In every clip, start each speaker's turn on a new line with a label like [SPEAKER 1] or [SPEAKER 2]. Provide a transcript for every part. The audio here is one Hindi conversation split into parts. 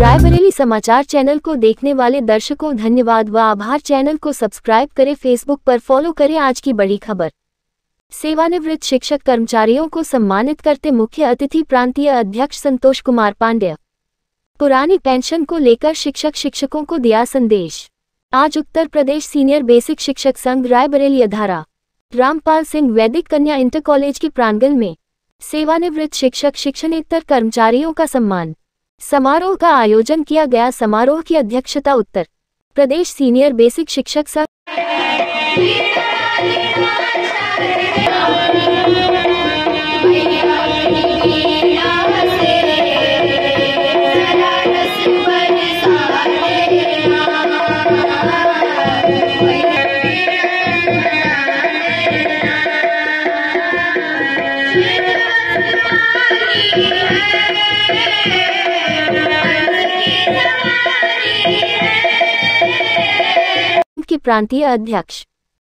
[SPEAKER 1] रायबरेली समाचार चैनल को देखने वाले दर्शकों धन्यवाद व आभार चैनल को सब्सक्राइब करें फेसबुक पर फॉलो करें आज की बड़ी खबर सेवानिवृत्त शिक्षक कर्मचारियों को सम्मानित करते मुख्य अतिथि प्रांतीय अध्यक्ष संतोष कुमार पांड्य पुरानी पेंशन को लेकर शिक्षक शिक्षकों को दिया संदेश आज उत्तर प्रदेश सीनियर बेसिक शिक्षक संघ रायबरेली अधारा रामपाल सिंह वैदिक कन्या इंटर कॉलेज के प्रांगण में सेवानिवृत्त शिक्षक शिक्षणेत्तर कर्मचारियों का सम्मान समारोह का आयोजन किया गया समारोह की अध्यक्षता उत्तर प्रदेश सीनियर बेसिक शिक्षक संघ के प्रांतीय अध्यक्ष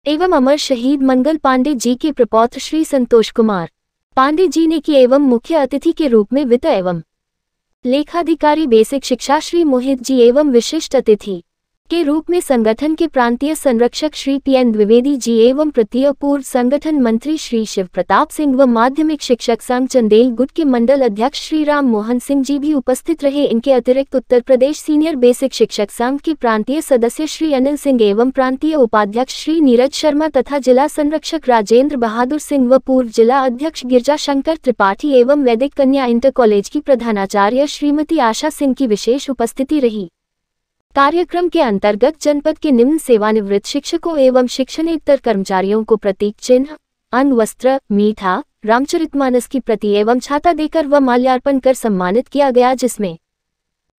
[SPEAKER 1] एवं अमर शहीद मंगल पांडे जी के प्रपौत्र श्री संतोष कुमार पांडे जी ने की एवं मुख्य अतिथि के रूप में वित्त एवं लेखाधिकारी बेसिक शिक्षा श्री मोहित जी एवं विशिष्ट अतिथि के रूप में संगठन के प्रांतीय संरक्षक श्री पी एन द्विवेदी जी एवं प्रतीय पूर्व संगठन मंत्री श्री शिव प्रताप सिंह व माध्यमिक शिक्षक संघ चंदेल गुट के मंडल अध्यक्ष श्री राम मोहन सिंह जी भी उपस्थित रहे इनके अतिरिक्त उत्तर प्रदेश सीनियर बेसिक शिक्षक संघ के प्रांतीय सदस्य श्री अनिल सिंह एवं प्रांतीय उपाध्यक्ष श्री नीरज शर्मा तथा जिला संरक्षक राजेंद्र बहादुर सिंह व पूर्व जिला अध्यक्ष गिरजा शंकर त्रिपाठी एवं वैदिक कन्या इंटर कॉलेज की प्रधानाचार्य श्रीमती आशा सिंह की विशेष उपस्थिति रही कार्यक्रम के अंतर्गत जनपद के निम्न सेवानिवृत्त शिक्षकों एवं शिक्षणेतर कर्मचारियों को प्रतीक चिन्ह अन्न वस्त्र मीठा रामचरितमानस की प्रति एवं छाता देकर व माल्यार्पण कर सम्मानित किया गया जिसमें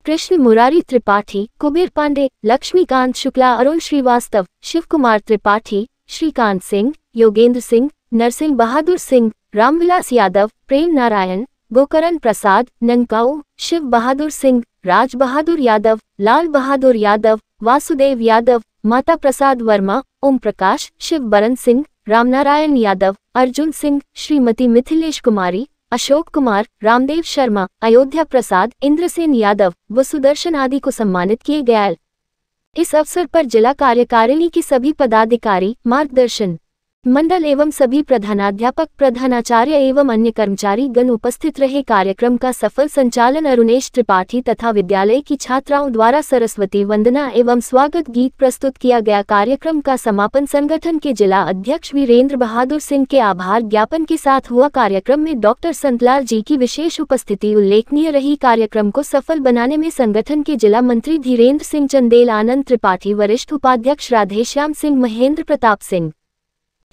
[SPEAKER 1] कृष्ण मुरारी त्रिपाठी कुबेर पांडे लक्ष्मीकांत शुक्ला अरुण श्रीवास्तव शिव कुमार त्रिपाठी श्रीकांत सिंह योगेंद्र सिंह नरसिंह बहादुर सिंह रामविलास यादव प्रेम नारायण गोकरण प्रसाद नंकाऊ शिव बहादुर सिंह राज बहादुर यादव लाल बहादुर यादव वासुदेव यादव माता प्रसाद वर्मा ओम प्रकाश शिव बरन सिंह रामनारायण यादव अर्जुन सिंह श्रीमती मिथिलेश कुमारी अशोक कुमार रामदेव शर्मा अयोध्या प्रसाद इंद्रसेन यादव व सुदर्शन आदि को सम्मानित किए गए इस अवसर पर जिला कार्यकारिणी की सभी पदाधिकारी मार्गदर्शन मंडल एवं सभी प्रधानाध्यापक प्रधानाचार्य एवं अन्य कर्मचारी गण उपस्थित रहे कार्यक्रम का सफल संचालन अरुणेश त्रिपाठी तथा विद्यालय की छात्राओं द्वारा सरस्वती वंदना एवं स्वागत गीत प्रस्तुत किया गया कार्यक्रम का समापन संगठन के जिला अध्यक्ष वीरेंद्र बहादुर सिंह के आभार ज्ञापन के साथ हुआ कार्यक्रम में डॉक्टर संतलाल जी की विशेष उपस्थिति उल्लेखनीय रही कार्यक्रम को सफल बनाने में संगठन के जिला मंत्री धीरेन्द्र सिंह चंदेल आनंद त्रिपाठी वरिष्ठ उपाध्यक्ष राधेश्याम सिंह महेंद्र प्रताप सिंह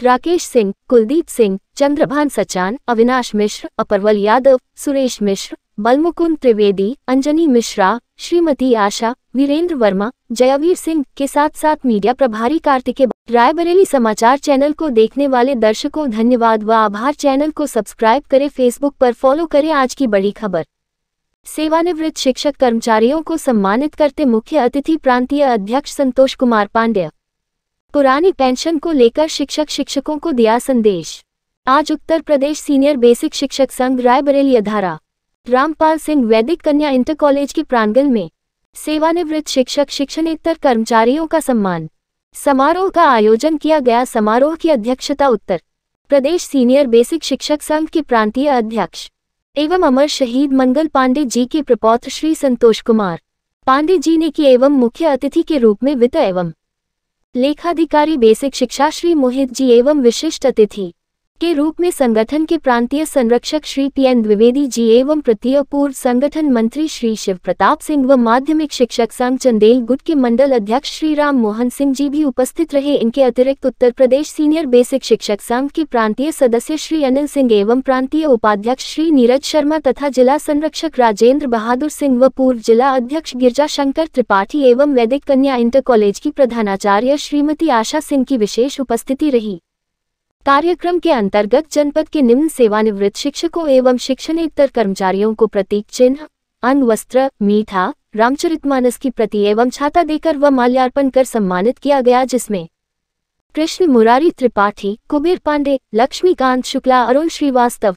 [SPEAKER 1] राकेश सिंह कुलदीप सिंह चंद्रभान सचान अविनाश मिश्र अपरवल यादव सुरेश मिश्र बलमुकुंद त्रिवेदी अंजनी मिश्रा श्रीमती आशा वीरेंद्र वर्मा जयावीर सिंह के साथ साथ मीडिया प्रभारी कार्तिके रायबरेली समाचार चैनल को देखने वाले दर्शकों धन्यवाद व आभार चैनल को सब्सक्राइब करें फेसबुक पर फॉलो करें आज की बड़ी खबर सेवानिवृत्त शिक्षक कर्मचारियों को सम्मानित करते मुख्य अतिथि प्रांतीय अध्यक्ष संतोष कुमार पांड्या पुरानी पेंशन को लेकर शिक्षक शिक्षकों को दिया संदेश आज उत्तर प्रदेश सीनियर बेसिक शिक्षक संघ रायबरेली अधारा रामपाल सिंह वैदिक कन्या इंटर कॉलेज के प्रांगण में सेवानिवृत्त शिक्षक शिक्षणेत्तर कर्मचारियों का सम्मान समारोह का आयोजन किया गया समारोह की अध्यक्षता उत्तर प्रदेश सीनियर बेसिक शिक्षक संघ के प्रांतीय अध्यक्ष एवं अमर शहीद मंगल पांडे जी के प्रपौत्र श्री संतोष कुमार पांडे जी ने की एवं मुख्य अतिथि के रूप में वित्त एवं लेखाधिकारी बेसिक शिक्षा श्री मोहित जी एवं विशिष्ट अतिथि के रूप में संगठन के प्रांतीय संरक्षक श्री पी एन द्विवेदी जी एवं प्रत्यय पूर्व संगठन मंत्री श्री शिव प्रताप सिंह व माध्यमिक शिक्षक संघ चंदेल गुट के मंडल अध्यक्ष श्री राम मोहन सिंह जी भी उपस्थित रहे इनके अतिरिक्त उत्तर प्रदेश सीनियर बेसिक शिक्षक संघ के प्रांतीय सदस्य श्री अनिल सिंह एवं प्रांतीय उपाध्यक्ष श्री नीरज शर्मा तथा जिला संरक्षक राजेंद्र बहादुर सिंह व पूर्व जिला अध्यक्ष गिरजा शंकर त्रिपाठी एवं वैदिक कन्या इंटर कॉलेज की प्रधानाचार्य श्रीमती आशा सिंह की विशेष उपस्थिति रही कार्यक्रम के अंतर्गत जनपद के निम्न सेवानिवृत्त शिक्षकों एवं शिक्षणेतर कर्मचारियों को प्रतीक चिन्ह अन्न वस्त्र मीठा रामचरितमानस की प्रति एवं छाता देकर व माल्यार्पण कर सम्मानित किया गया जिसमें कृष्ण मुरारी त्रिपाठी कुबेर पांडे लक्ष्मीकांत शुक्ला अरुण श्रीवास्तव